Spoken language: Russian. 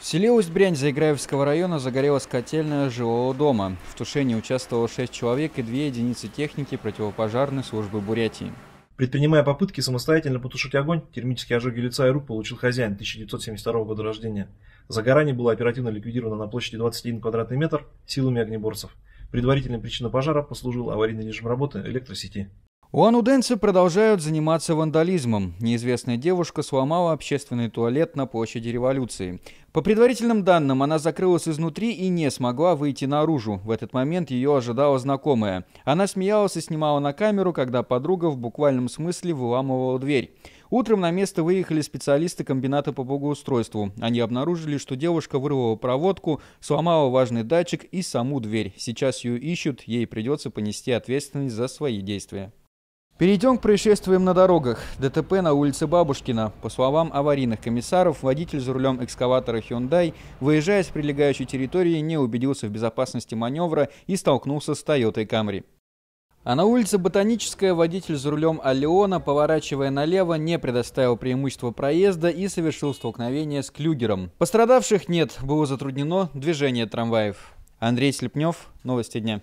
В селе Усть-Брянь Заиграевского района загорелась котельная жилого дома. В тушении участвовало 6 человек и 2 единицы техники противопожарной службы Бурятии. Предпринимая попытки самостоятельно потушить огонь, термические ожоги лица и рук получил хозяин 1972 года рождения. Загорание было оперативно ликвидировано на площади 21 квадратный метр силами огнеборцев. Предварительная причина пожара послужил аварийный режим работы электросети. У ануденцы продолжают заниматься вандализмом. Неизвестная девушка сломала общественный туалет на площади революции. По предварительным данным, она закрылась изнутри и не смогла выйти наружу. В этот момент ее ожидала знакомая. Она смеялась и снимала на камеру, когда подруга в буквальном смысле выламывала дверь. Утром на место выехали специалисты комбината по благоустройству. Они обнаружили, что девушка вырвала проводку, сломала важный датчик и саму дверь. Сейчас ее ищут, ей придется понести ответственность за свои действия. Перейдем к происшествиям на дорогах. ДТП на улице Бабушкина. По словам аварийных комиссаров, водитель за рулем экскаватора Hyundai, выезжая с прилегающей территории, не убедился в безопасности маневра и столкнулся с Toyota Camry. А на улице Ботаническая водитель за рулем Алеона, поворачивая налево, не предоставил преимущества проезда и совершил столкновение с Клюгером. Пострадавших нет, было затруднено движение трамваев. Андрей Слепнев, Новости дня.